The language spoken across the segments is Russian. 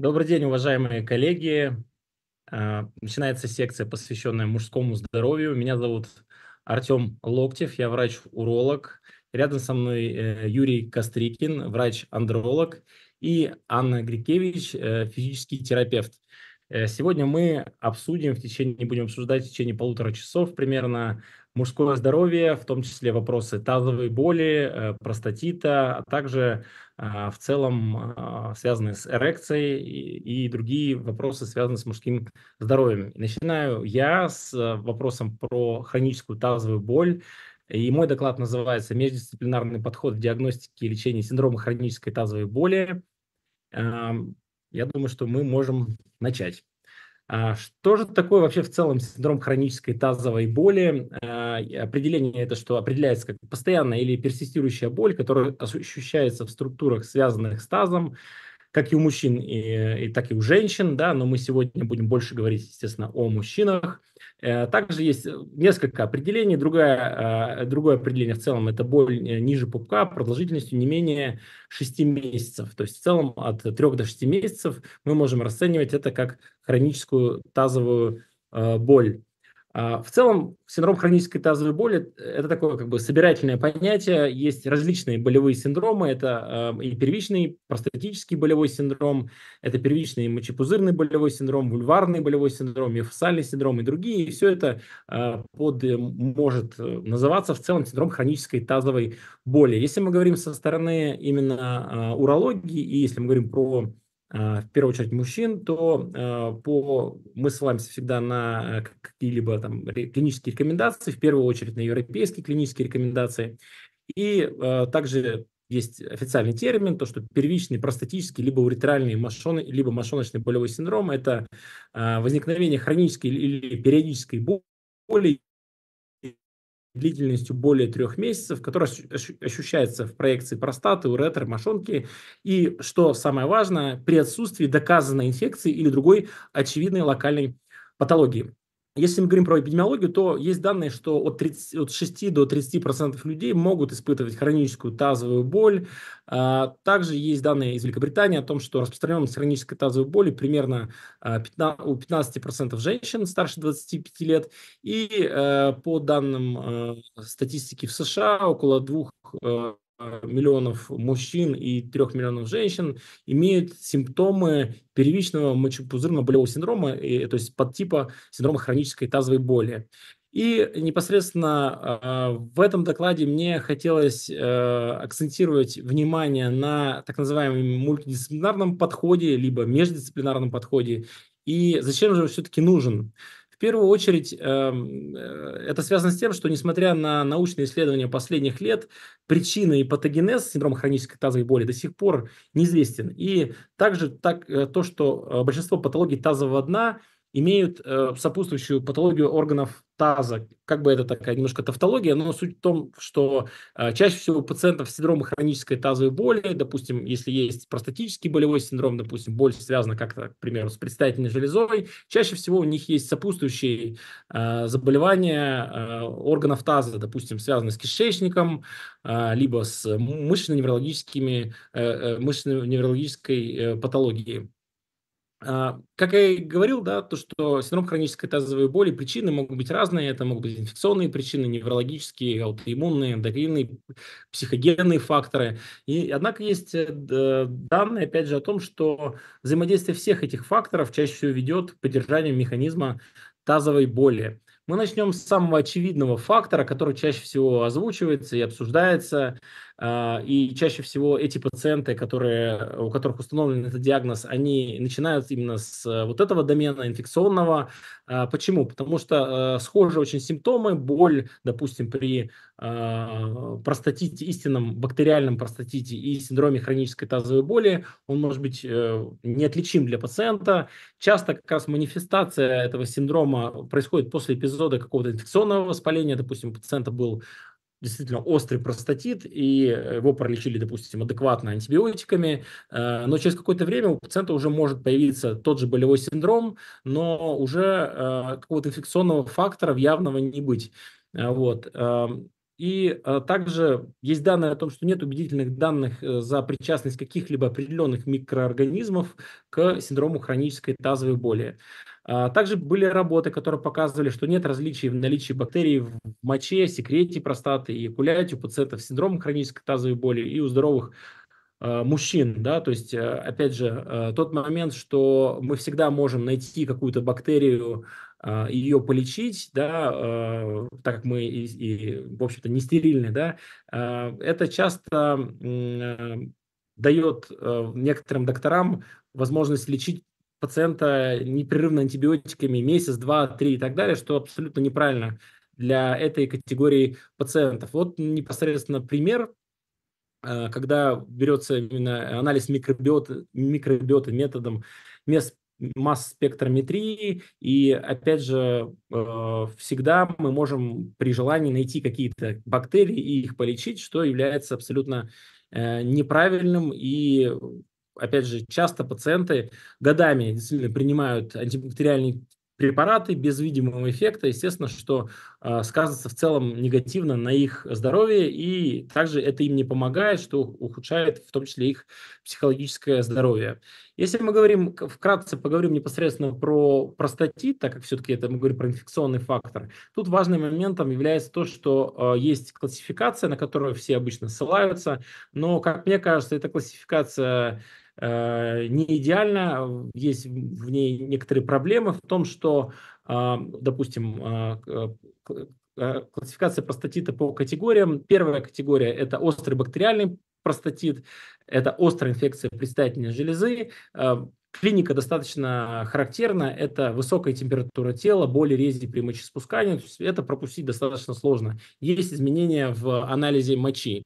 Добрый день, уважаемые коллеги. А, начинается секция, посвященная мужскому здоровью. Меня зовут Артем Локтев, я врач-уролог. Рядом со мной э, Юрий Кострикин, врач-андролог, и Анна Грикевич, э, физический терапевт. Э, сегодня мы обсудим в течение, не будем обсуждать в течение полутора часов примерно мужское здоровье, в том числе вопросы тазовой боли, э, простатита, а также э, в целом э, связанные с эрекцией и другие вопросы, связанные с мужским здоровьем. Начинаю я с вопросом про хроническую тазовую боль. И мой доклад называется «Междисциплинарный подход в диагностике и лечении синдрома хронической тазовой боли». Эм, я думаю, что мы можем начать. А что же такое вообще в целом синдром хронической тазовой боли? А, определение это, что определяется как постоянная или персистирующая боль, которая ощущается в структурах, связанных с тазом, как и у мужчин, и, и так и у женщин, да, но мы сегодня будем больше говорить, естественно, о мужчинах. Э, также есть э, несколько определений. Другое, э, другое определение в целом – это боль ниже пупка продолжительностью не менее 6 месяцев. То есть в целом от 3 до 6 месяцев мы можем расценивать это как хроническую тазовую боль. А, в целом, синдром хронической тазовой боли – это такое как бы собирательное понятие. Есть различные болевые синдромы. Это э, и первичный простатический болевой синдром, это первичный мочепузырный болевой синдром, вульварный болевой синдром, миофасциальный синдром и другие. И все это э, под, э, может э, называться в целом синдром хронической тазовой боли. Если мы говорим со стороны именно э, урологии и если мы говорим про а, в первую очередь мужчин, то а, по, мы ссылаемся всегда на э, какие-либо там клинические рекомендации, в первую очередь на европейские клинические рекомендации. И а, также есть официальный термин, то, что первичный простатический либо уретральный мошон, либо мошоночный болевой синдром – это возникновение хронической или периодической боли, длительностью более трех месяцев, которая ощущается в проекции простаты, уретры, мошонки. И, что самое важное, при отсутствии доказанной инфекции или другой очевидной локальной патологии. Если мы говорим про эпидемиологию, то есть данные, что от, 30, от 6 до 30% людей могут испытывать хроническую тазовую боль. А, также есть данные из Великобритании о том, что распространенность хронической тазовой боли примерно а, у 15% женщин старше 25 лет. И э, по данным э, статистики в США, около 2 Э, миллионов мужчин и 3 миллионов женщин имеют симптомы первичного мочепузырно-болевого синдрома, и, то есть подтипа синдрома хронической тазовой боли. И непосредственно э, в этом докладе мне хотелось э, акцентировать внимание на так называемом мультидисциплинарном подходе, либо междисциплинарном подходе. И зачем же все-таки нужен? первую очередь, эм, э, это связано с тем, что, несмотря на научные исследования последних лет, причина и патогенез синдрома хронической тазовой боли до сих пор неизвестен. И также так, э, то, что э, большинство патологий тазового дна – имеют э, сопутствующую патологию органов таза. Как бы это такая немножко тавтология, но суть в том, что э, чаще всего у пациентов с синдромом хронической тазовой боли, допустим, если есть простатический болевой синдром, допустим, боль связана как-то, к примеру, с предстательной железой, чаще всего у них есть сопутствующие э, заболевания э, органов таза, допустим, связанные с кишечником, э, либо с мышечно-неврологическими, э, э, мышечно-неврологической э, патологией. А, как я и говорил, да, то, что синдром хронической тазовой боли, причины могут быть разные. Это могут быть инфекционные причины, неврологические, аутоиммунные, эндокринные, психогенные факторы. И, однако есть э, данные, опять же, о том, что взаимодействие всех этих факторов чаще всего ведет к поддержанию механизма тазовой боли. Мы начнем с самого очевидного фактора, который чаще всего озвучивается и обсуждается. А, и чаще всего эти пациенты, которые, у которых установлен этот диагноз, они начинают именно с э, вот этого домена инфекционного. А, почему? Потому что э, схожи очень симптомы, боль, допустим, при а, простатите, истинном бактериальном простатите и синдроме хронической тазовой боли, он может быть э, неотличим для пациента. Часто как раз манифестация этого синдрома происходит после эпизода какого-то инфекционного воспаления, допустим, у пациента был действительно острый простатит, и э, его пролечили, допустим, адекватно антибиотиками, э, но через какое-то время у пациента уже может появиться тот же болевой синдром, но уже э, какого-то инфекционного фактора явного не быть. Вот. Эм, и э, также есть данные о том, что нет убедительных данных э, за причастность каких-либо определенных микроорганизмов к синдрому хронической тазовой боли. А, также были работы, которые показывали, что нет различий в наличии бактерий в моче, секрете простаты и куляте у пациентов с синдромом хронической тазовой боли и у здоровых э, мужчин, да, то есть, опять же, тот момент, что мы всегда можем найти какую-то бактерию, а, ее полечить, да, а, так как мы, и, и, в общем-то, не стерильны, да, а, это часто дает некоторым докторам возможность лечить пациента непрерывно антибиотиками месяц, два, три и так далее, что абсолютно неправильно для этой категории пациентов. Вот непосредственно пример когда берется именно анализ микробиоты, микробиоты методом мест масс-спектрометрии, и, опять же, э, всегда мы можем при желании найти какие-то бактерии и их полечить, что является абсолютно э, неправильным и опять же, часто пациенты годами действительно принимают антибактериальные препараты без видимого эффекта, естественно, что э, сказывается в целом негативно на их здоровье, и также это им не помогает, что ухудшает в том числе их психологическое здоровье. Если мы говорим, вкратце поговорим непосредственно про простатит, так как все-таки это мы говорим про инфекционный фактор, тут важным моментом является то, что э, есть классификация, на которую все обычно ссылаются, но, как мне кажется, эта классификация Э, не идеально, есть в ней некоторые проблемы в том, что, а, допустим, а, а, классификация простатита по категориям. Первая категория – это острый бактериальный простатит, это острая инфекция предстательной железы, э, Клиника достаточно характерна, это высокая температура тела, боли, рези при мочеиспускании, то есть это пропустить достаточно сложно. Есть изменения в анализе мочи.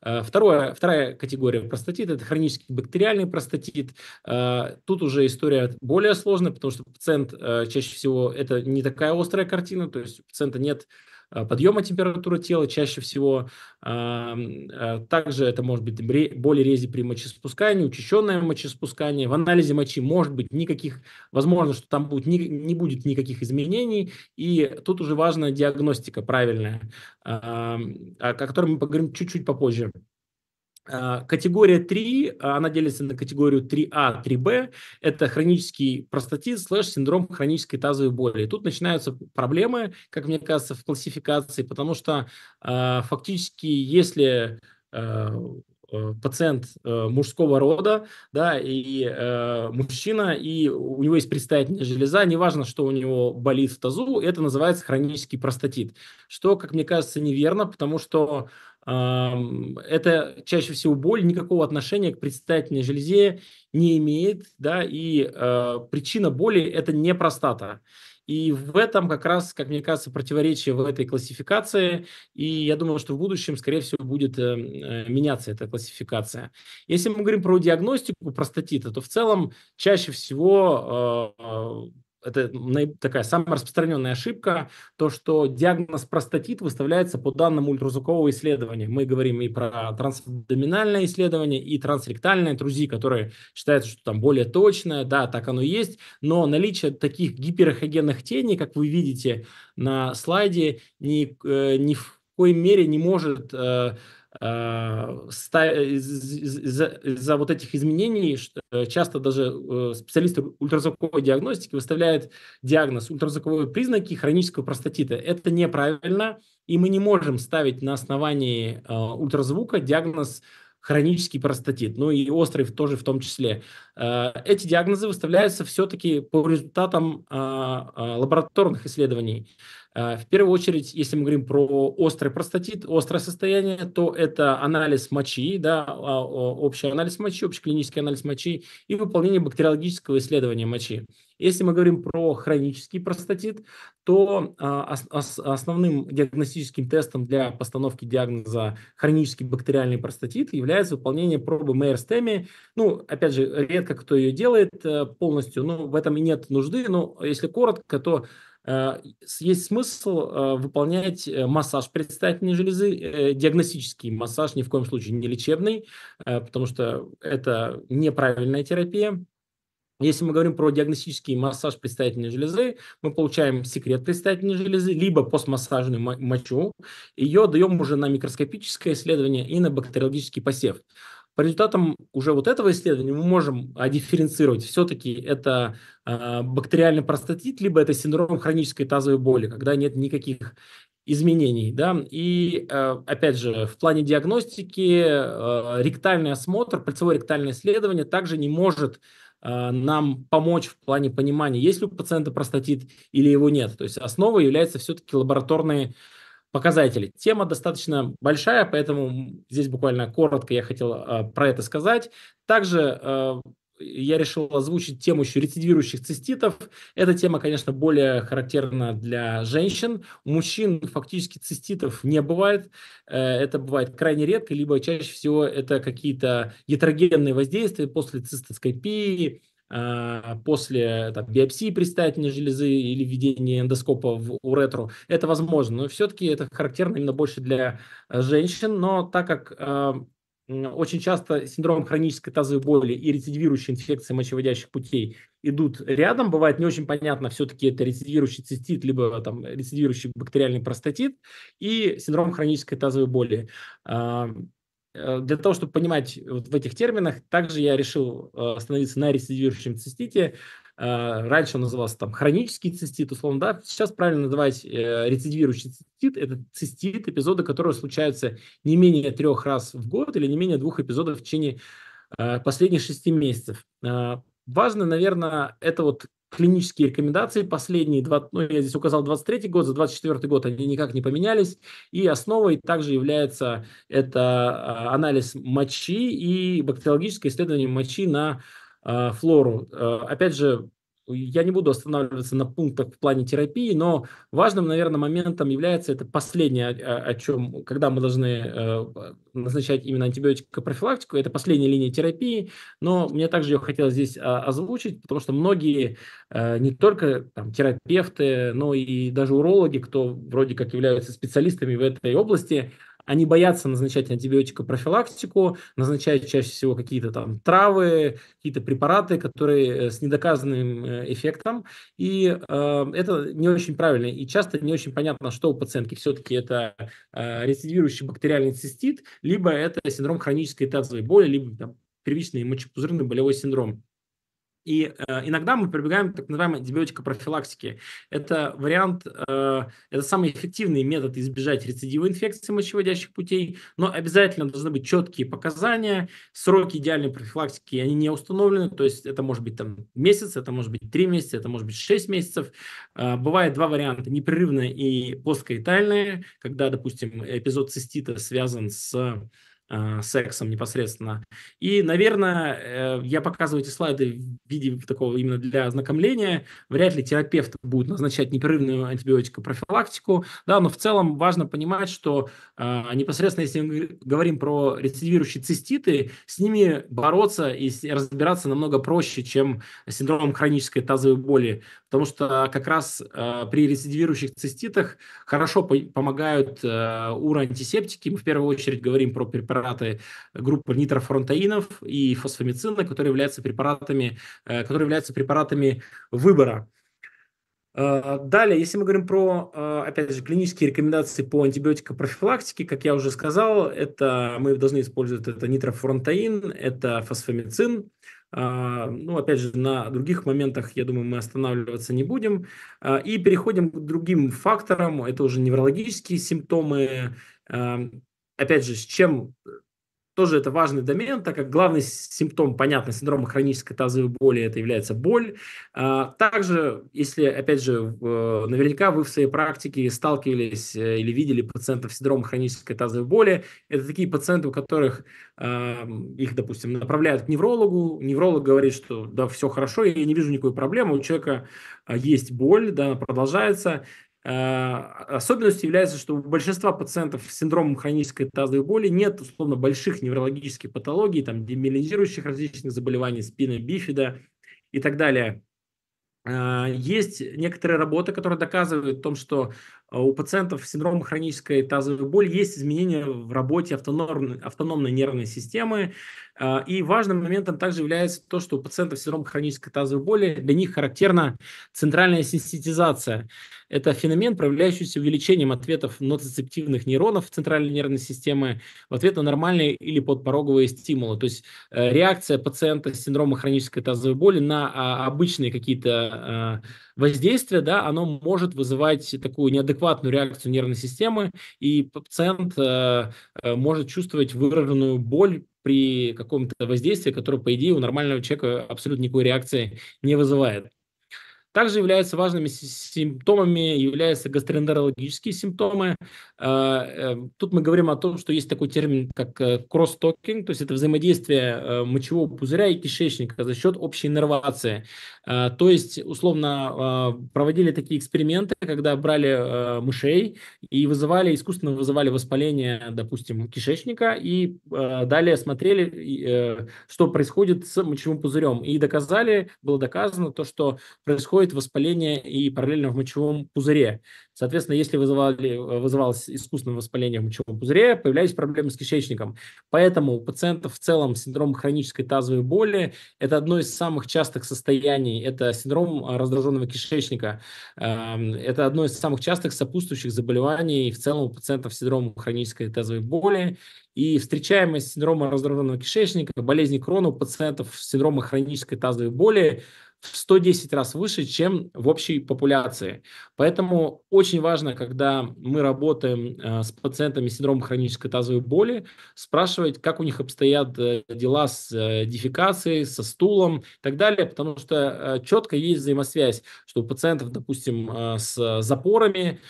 Э, второе, вторая категория простатит – это хронический бактериальный простатит. Э, тут уже история более сложная, потому что пациент э, чаще всего – это не такая острая картина, то есть у пациента нет Э, подъема температуры тела чаще всего. Э, также это может быть боли рези при мочеиспускании, учащенное мочеиспускание. В анализе мочи может быть никаких, возможно, что там будет, не будет никаких изменений. И тут уже важна диагностика правильная, о которой мы поговорим чуть-чуть попозже. А, категория 3, а, она делится на категорию 3А, 3Б. Это хронический простатит слэш синдром хронической тазовой боли. И тут начинаются проблемы, как мне кажется, в классификации, потому что э, фактически, если Э, пациент э, мужского рода, да, и э, мужчина, и у него есть предстательная железа, неважно, что у него болит в тазу, это называется хронический простатит, что, как мне кажется, неверно, потому что это чаще всего боль никакого отношения к предстательной железе не имеет, да, и э, причина боли – это не простата. И в этом как раз, как мне кажется, противоречие в этой классификации. И я думаю, что в будущем, скорее всего, будет э, э, меняться эта классификация. Если мы говорим про диагностику простатита, то в целом чаще всего э, это такая самая распространенная ошибка, то, что диагноз простатит выставляется по данным ультразвукового исследования. Мы говорим и про трансдоминальное исследование, и трансректальное ТРУЗИ, которое считается, что там более точное, да, так оно есть, но наличие таких гиперохогенных теней, как вы видите на слайде, ни, э, ни в коей мере не может э, Э, э, из-за вот этих изменений э, часто даже специалисты ультразвуковой диагностики выставляют диагноз ультразвуковые признаки хронического простатита. Это неправильно, и мы не можем ставить на основании ультразвука диагноз хронический простатит, ну и острый тоже в том числе. Эти диагнозы выставляются все-таки по результатам лабораторных исследований. Э, в первую очередь, если мы говорим про острый простатит, острое состояние, то это анализ мочи, да, а, а, общий анализ мочи, общеклинический анализ мочи и выполнение бактериологического исследования мочи. Если мы говорим про хронический простатит, то а, основным диагностическим тестом для постановки диагноза хронический бактериальный простатит является выполнение пробы Мейерстеми. Ну, опять же, редко кто ее делает э, полностью, но в этом и нет нужды. Но если коротко, то Э, есть смысл э, выполнять э, массаж предстательной железы, диагностический массаж, ни в коем случае не лечебный, потому что это неправильная терапия. Если мы говорим про диагностический массаж предстательной железы, мы получаем секрет предстательной железы, либо постмассажную мочу. Ее даем уже на микроскопическое исследование и на бактериологический посев. По результатам уже вот этого исследования мы можем дифференцировать, все-таки это а, бактериальный простатит, либо это синдром хронической тазовой боли, когда нет никаких изменений. Да? И, э, опять же, в плане диагностики э, ректальный осмотр, пальцевое ректальное исследование также не может э, нам помочь в плане понимания, есть ли у пациента простатит или его нет. То есть основой является все-таки лабораторные показатели. Тема достаточно большая, поэтому здесь буквально коротко я хотел а, про это сказать. Также а, я решил озвучить тему еще рецидивирующих циститов. Эта тема, конечно, более характерна для женщин. У мужчин фактически циститов не бывает. Э, это бывает крайне редко, либо чаще всего это какие-то ятрогенные воздействия после цистоскопии, а, после там, биопсии предстательной железы или введения эндоскопа в уретру. Это возможно, но все-таки это характерно именно больше для э, женщин, но так как э, очень часто синдром хронической тазовой боли и рецидивирующие инфекции мочеводящих путей идут рядом, бывает не очень понятно, все-таки это рецидивирующий цистит, либо там рецидивирующий бактериальный простатит и синдром хронической тазовой боли. Э, Э, для того, чтобы понимать э, вот в этих терминах, также я решил э, остановиться на рецидивирующем цистите. Раньше он назывался там хронический цистит, условно, да. Сейчас правильно называть рецидивирующий цистит. Это цистит, эпизоды которые случаются не менее трех раз в год или не менее двух эпизодов в течение последних шести месяцев. Важно, наверное, это вот клинические рекомендации последние, 20, ну, я здесь указал 23 год, за 24 год они никак не поменялись, и основой также является это а, анализ мочи и бактериологическое исследование мочи на а, флору. Э, опять же, я не буду останавливаться на пунктах в плане терапии, но важным, наверное, моментом является это последнее, о, чем, когда мы должны э, назначать именно антибиотикопрофилактику, это последняя линия терапии, но мне также ее хотелось здесь э, озвучить, потому что многие, э, не только там, терапевты, но и даже урологи, кто вроде как являются специалистами в этой области, они боятся назначать антибиотикопрофилактику, назначают чаще всего какие-то там травы, какие-то препараты, которые э, с недоказанным э, эффектом. И э, это не очень правильно. И часто не очень понятно, что у пациентки все-таки это э, рецидивирующий бактериальный цистит, либо это синдром хронической тазовой боли, либо там, первичный мочепузырный болевой синдром. И э, иногда мы прибегаем к так называемой антибиотикопрофилактике. Это вариант, э, это самый эффективный метод избежать рецидива инфекции мочеводящих путей, но обязательно должны быть четкие показания, сроки идеальной профилактики, они не установлены, то есть это может быть там месяц, это может быть три месяца, это может быть шесть месяцев. Э, бывает два варианта, непрерывная и посткаитальная, когда, допустим, эпизод цистита связан с Э, сексом непосредственно. И, наверное, э, я показываю эти слайды в виде такого именно для ознакомления. Вряд ли терапевт будет назначать непрерывную антибиотикопрофилактику. Да, но в целом важно понимать, что э, непосредственно, если мы говорим про рецидивирующие циститы, с ними бороться и разбираться намного проще, чем с синдромом хронической тазовой боли. Потому что как раз при рецидивирующих циститах хорошо помогают уроантисептики. Мы в первую очередь говорим про препараты препараты э, группы нитрофронтаинов и фосфомицина, которые являются препаратами, э, которые являются препаратами выбора. Э, далее, если мы говорим про, опять же, клинические рекомендации по антибиотикопрофилактике, как я уже сказал, это мы должны использовать это нитрофронтаин, это фосфомицин. Ну, опять же, на других моментах, я думаю, мы останавливаться не будем. И переходим к другим факторам. Это уже неврологические симптомы, эм, опять же, с чем э, тоже это важный домен, так как главный симптом, понятно, синдрома хронической тазовой боли это является боль. А, также, если, опять же, э, наверняка вы в своей практике сталкивались э, или видели пациентов с синдромом хронической тазовой боли, это такие пациенты, у которых а, их, допустим, направляют к неврологу, невролог говорит, что да, все хорошо, я не вижу никакой проблемы, у человека а, есть боль, да, она продолжается, а, особенностью является, что у большинства пациентов с синдромом хронической тазовой боли нет условно больших неврологических патологий, там демилинизирующих различных заболеваний, спины, бифида и так далее. А, есть некоторые работы, которые доказывают о том, что а у пациентов с синдромом хронической тазовой боли есть изменения в работе автономной, автономной нервной системы. А, и важным моментом также является то, что у пациентов с синдромом хронической тазовой боли для них характерна центральная сенситизация. Это феномен, проявляющийся увеличением ответов нотоцептивных нейронов центральной нервной системы в ответ на нормальные или подпороговые стимулы. То есть э, реакция пациента с синдромом хронической тазовой боли на а, обычные какие-то э, воздействия, да, оно может вызывать такую неадекватную адекватную реакцию нервной системы, и пациент э, э, может чувствовать выраженную боль при каком-то воздействии, которое, по идее, у нормального человека абсолютно никакой реакции не вызывает. Также являются важными симптомами, являются гастроэнтерологические симптомы. А, э, тут мы говорим о том, что есть такой термин, как э, кросс-токинг, то есть это взаимодействие э, мочевого пузыря и кишечника за счет общей иннервации. А, то есть, условно, а, проводили такие эксперименты, когда брали мышей и вызывали, искусственно вызывали воспаление, допустим, кишечника, и далее смотрели, что происходит с мочевым пузырем. И доказали, было доказано то, что происходит происходит воспаление и параллельно в мочевом пузыре. Соответственно, если вызывали, вызывалось искусственное воспаление в мочевом пузыре, появлялись проблемы с кишечником. Поэтому у пациентов в целом синдром хронической тазовой боли – это одно из самых частых состояний. Это синдром а, раздраженного кишечника. Эм, это одно из самых частых сопутствующих заболеваний в целом у пациентов с синдромом хронической тазовой боли. И встречаемость синдрома раздраженного кишечника, болезни Крона у пациентов с синдромом хронической тазовой боли – в 110 раз выше, чем в общей популяции. Поэтому очень важно, когда мы работаем э, с пациентами с синдромом хронической тазовой боли, спрашивать, как у них обстоят э, дела с э, дефикацией, со стулом и так далее, потому что четко есть взаимосвязь, что у пациентов, допустим, с запорами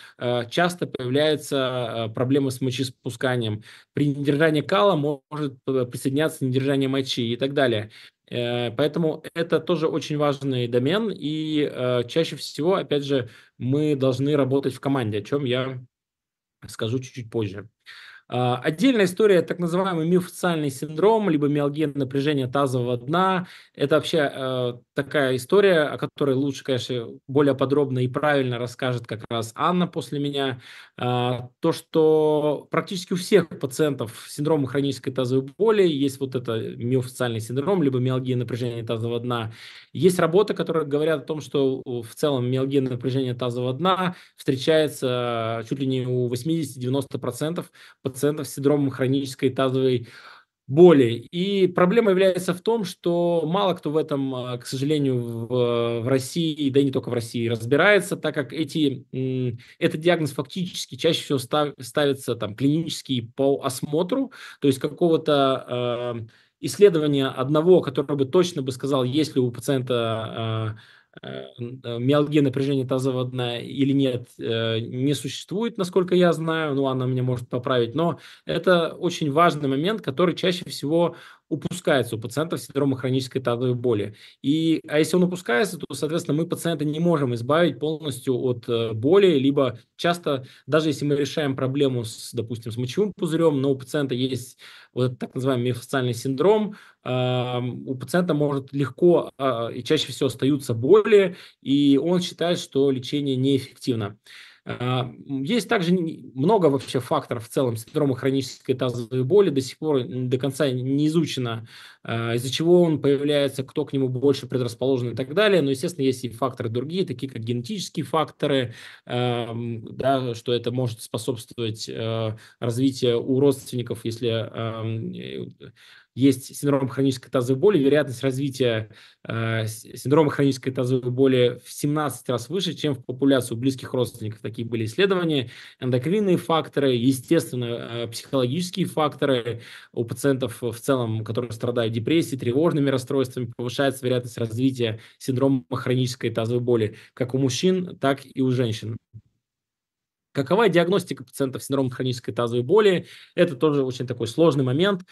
часто появляются проблемы с мочеиспусканием. При недержании кала может присоединяться недержание мочи и так далее. Э, поэтому это тоже очень важный домен, и э, чаще всего, опять же, мы должны работать в команде, о чем я скажу чуть-чуть позже. А, отдельная история, так называемый миофациальный синдром, либо миалгия напряжения тазового дна. Это вообще э, такая история, о которой лучше, конечно, более подробно и правильно расскажет как раз Анна после меня. Э, то, что практически у всех пациентов с синдромом хронической тазовой боли есть вот это миофациальный синдром, либо миалгия напряжения тазового дна. Есть работы, которые говорят о том, что в целом миалгия напряжения тазового дна встречается э, чуть ли не у 80-90% пациентов пациентов с синдромом хронической тазовой боли. И проблема является в том, что мало кто в этом, а, к сожалению, в, в России, да и не только в России, разбирается, так как эти, этот диагноз фактически чаще всего став, ставится там клинически по осмотру, то есть какого-то э, исследования одного, которое бы точно бы сказал, есть ли у пациента э, Э, э, миалгия напряжения тазового дна или нет, э, не существует, насколько я знаю, ну, она меня может поправить, но это очень важный момент, который чаще всего упускается у пациентов синдрома хронической тазовой боли. И, а если он упускается, то, соответственно, мы пациента не можем избавить полностью от э, боли, либо часто, даже если мы решаем проблему, с, допустим, с мочевым пузырем, но у пациента есть вот так называемый миофасциальный синдром, у пациента может легко а, и чаще всего остаются боли, и он считает, что лечение неэффективно. А, есть также много вообще факторов в целом синдрома хронической тазовой боли. До сих пор до конца не изучено, а, из-за чего он появляется, кто к нему больше предрасположен и так далее. Но, естественно, есть и факторы другие, такие как генетические факторы, а, да, что это может способствовать развитию у родственников, если э, есть синдром хронической тазовой боли, вероятность развития э, синдрома хронической тазовой боли в 17 раз выше, чем в популяцию близких родственников. Такие были исследования. Эндокринные факторы, естественно, э, психологические факторы у пациентов в целом, которые страдают депрессией, тревожными расстройствами, повышается вероятность развития синдрома хронической тазовой боли как у мужчин, так и у женщин. Какова диагностика пациентов с синдромом хронической тазовой боли? Это тоже очень такой сложный момент.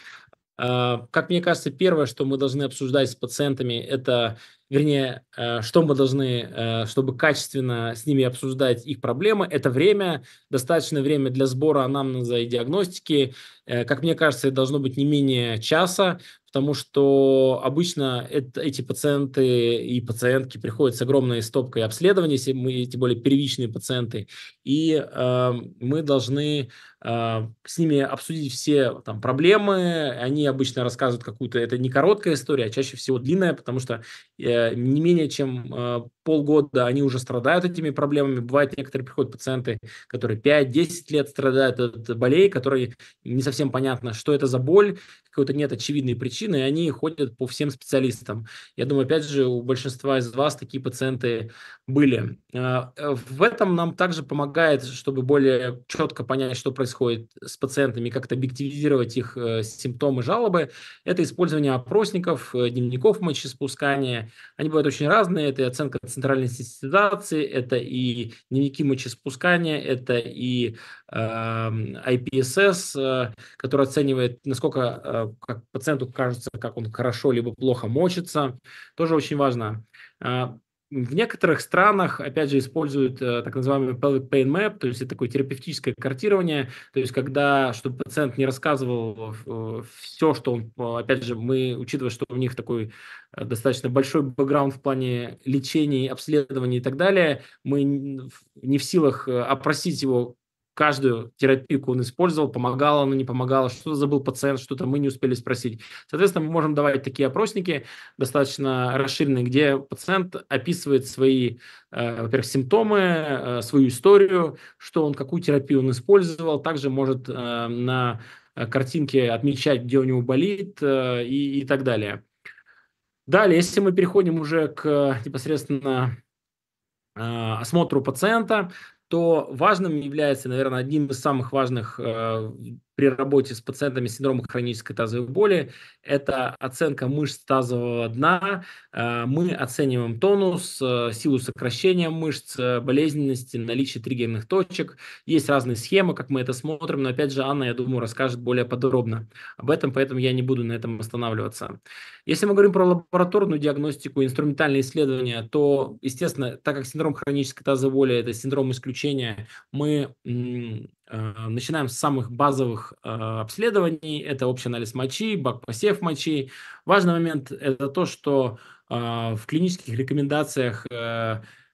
А, как мне кажется, первое, что мы должны обсуждать с пациентами, это вернее, э, что мы должны, э, чтобы качественно с ними обсуждать их проблемы, это время, достаточное время для сбора анамнеза и диагностики. Э, как мне кажется, это должно быть не менее часа, потому что обычно это, эти пациенты и пациентки приходят с огромной стопкой обследований, если мы эти более первичные пациенты, и э, мы должны э, с ними обсудить все там, проблемы. Они обычно рассказывают какую-то, это не короткая история, а чаще всего длинная, потому что э, не менее чем э, полгода они уже страдают этими проблемами. Бывают некоторые приходят пациенты, которые 5-10 лет страдают от болей, которые не совсем понятно, что это за боль, какой-то нет очевидной причины, и они ходят по всем специалистам. Я думаю, опять же, у большинства из вас такие пациенты были. А, э, в этом нам также помогает, чтобы более четко понять, что происходит с пациентами, как-то объективизировать их э, симптомы, жалобы. Это использование опросников, э, дневников мочеиспускания. Они бывают очень разные. Это оценка центральной сенситизации, это и дневники мочеспускания, это и э, эм, IPSS, э, который оценивает, насколько э, как пациенту кажется, как он хорошо либо плохо мочится. Тоже очень важно. Э, в некоторых странах, опять же, используют э, так называемый pelvic pain map, то есть это такое терапевтическое картирование, то есть когда, чтобы пациент не рассказывал э, все, что он, э, опять же, мы, учитывая, что у них такой э, достаточно большой бэкграунд в плане лечения, обследований и так далее, мы не в силах э, опросить его каждую терапию он использовал, помогало она, не помогала, что-то забыл пациент, что-то мы не успели спросить. Соответственно, мы можем давать такие опросники, достаточно расширенные, где пациент описывает свои, э, во-первых, симптомы, э, свою историю, что он, какую терапию он использовал, также может э, на картинке отмечать, где у него болит э, и, и так далее. Далее, если мы переходим уже к э, непосредственно э, осмотру пациента, то важным является, наверное, одним из самых важных э, при работе с пациентами с синдромом хронической тазовой боли. Это оценка мышц тазового дна. Э, мы оцениваем тонус, э, силу сокращения мышц, э, болезненности, наличие триггерных точек. Есть разные схемы, как мы это смотрим, но опять же Анна, я думаю, расскажет более подробно об этом, поэтому я не буду на этом останавливаться. Если мы говорим про лабораторную диагностику, инструментальные исследования, то, естественно, так как синдром хронической тазовой боли – это синдром исключения, мы Э, начинаем с самых базовых э, обследований. Это общий анализ мочи, бак-посев мочи. Важный момент – это то, что э, в клинических рекомендациях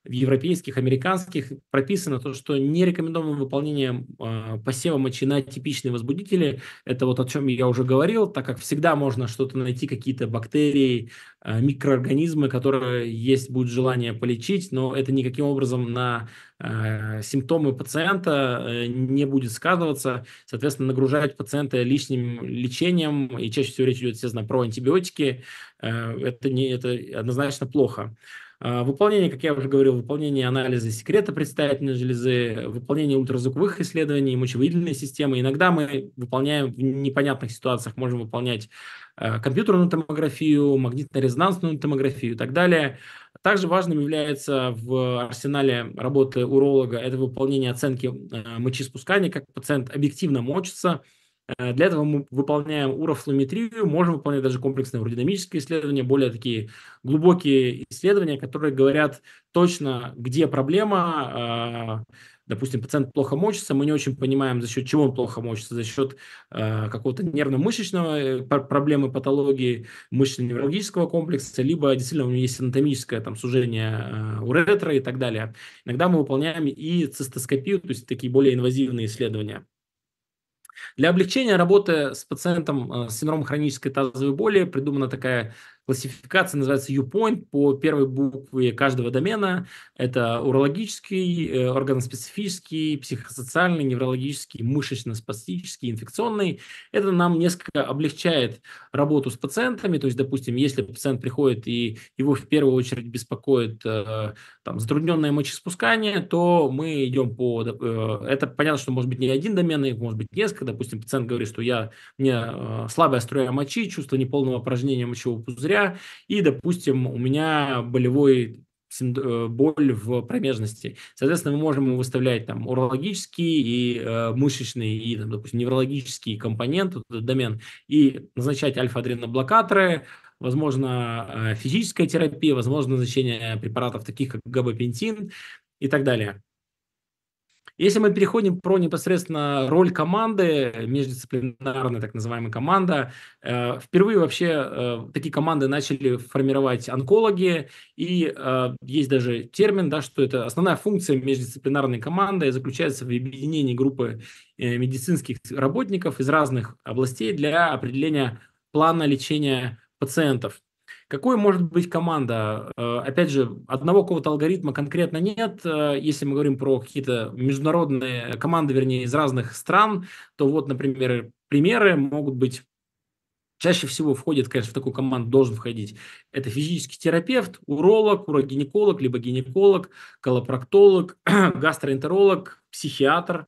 в европейских, американских прописано то, что не рекомендовано выполнение э, а, посева мочи на типичные возбудители. Это вот о чем я уже говорил, так как всегда можно что-то найти, какие-то бактерии, э, микроорганизмы, которые есть, будет желание полечить, но это никаким образом на э, симптомы пациента э, не будет сказываться. Соответственно, нагружать пациента лишним лечением, и чаще всего речь идет, естественно, про антибиотики, э, это, не, это однозначно плохо. А, выполнение, как я уже говорил, выполнение анализа секрета предстательной железы, выполнение ультразвуковых исследований, мочевыделительной системы. Иногда мы выполняем в непонятных ситуациях, можем выполнять э, компьютерную томографию, магнитно-резонансную томографию и так далее. Также важным является в арсенале работы уролога это выполнение оценки э, мочеиспускания, как пациент объективно мочится – Э, для этого мы выполняем урофлометрию, можем выполнять даже комплексные аэродинамические исследования, более такие глубокие исследования, которые говорят точно, где проблема, э, допустим, пациент плохо мочится, мы не очень понимаем, за счет чего он плохо мочится, за счет э, какого-то нервно-мышечного проблемы, патологии мышечно-неврологического комплекса, либо действительно у него есть анатомическое там, сужение э, уретра и так далее. Иногда мы выполняем и цистоскопию, то есть такие более инвазивные исследования. Для облегчения работы с пациентом э, с синдромом хронической тазовой боли придумана такая Классификация называется U-Point по первой букве каждого домена. Это урологический, э, органоспецифический, психосоциальный, неврологический, мышечно-спастический, инфекционный. Это нам несколько облегчает работу с пациентами. То есть, допустим, если пациент приходит и его в первую очередь беспокоит э, там, затрудненное мочеиспускание, то мы идем по... Э, это понятно, что может быть не один домен, их может быть несколько. Допустим, пациент говорит, что я, у меня слабая струя мочи, чувство неполного упражнения мочевого пузыря, ноября, и, допустим, у меня болевой э, боль в промежности. Соответственно, мы можем выставлять там урологический и э, мышечный, и, там, допустим, неврологический компонент, вот этот домен, и назначать альфа-адреноблокаторы, возможно, э, физическая терапия, возможно, назначение препаратов таких, как габапентин и так далее. Если мы переходим про непосредственно роль команды, междисциплинарная так называемая команда, э, впервые вообще э, такие команды начали формировать онкологи, и э, есть даже термин, да, что это основная функция междисциплинарной команды заключается в объединении группы э, медицинских работников из разных областей для определения плана лечения пациентов. Какой может быть команда? Э, опять же, одного какого-то алгоритма конкретно нет. Э, если мы говорим про какие-то международные команды, вернее, из разных стран, то вот, например, примеры могут быть чаще всего входит, конечно, в такую команду должен входить, это физический терапевт, уролог, урогинеколог, либо гинеколог, колопроктолог, гастроэнтеролог, психиатр.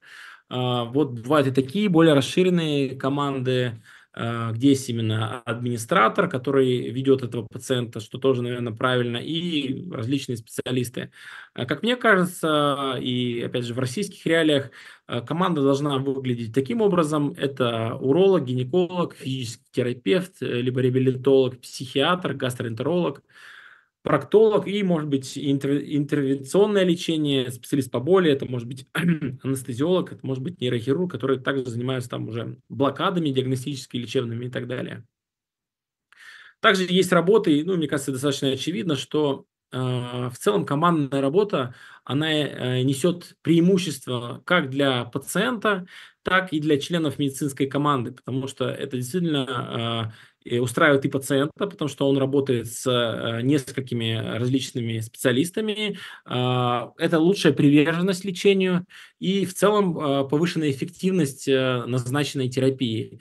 Э, вот бывают и такие более расширенные команды. Э, где есть именно администратор, который ведет этого пациента, что тоже, наверное, правильно, и различные специалисты. Э, как мне кажется, и опять же в российских реалиях э, команда должна выглядеть таким образом. Это уролог, гинеколог, физический терапевт, либо реабилитолог, психиатр, гастроэнтеролог – проктолог и, может быть, интер, интервенционное лечение, специалист по боли, это может быть анестезиолог, это может быть нейрохирург, который также занимается там уже блокадами диагностическими, лечебными и так далее. Также есть работы, ну, мне кажется, достаточно очевидно, что Э, в целом командная работа, она э, несет преимущество как для пациента, так и для членов медицинской команды, потому что это действительно э, устраивает и пациента, потому что он работает с несколькими различными специалистами. Это лучшая приверженность лечению и в целом повышенная эффективность назначенной терапии.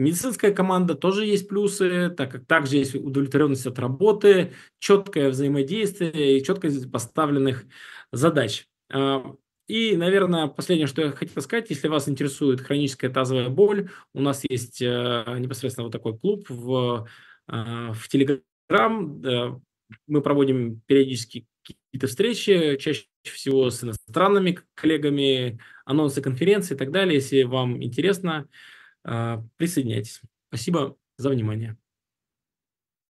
Медицинская команда тоже есть плюсы, так как также есть удовлетворенность от работы, четкое взаимодействие и четкость поставленных задач. А, и, наверное, последнее, что я хотел сказать, если вас интересует хроническая тазовая боль, у нас есть э, непосредственно вот такой клуб в, а, в Telegram, Мы проводим периодически какие-то встречи, чаще всего с иностранными коллегами, анонсы конференций и так далее. Если вам интересно, а, присоединяйтесь. Спасибо за внимание.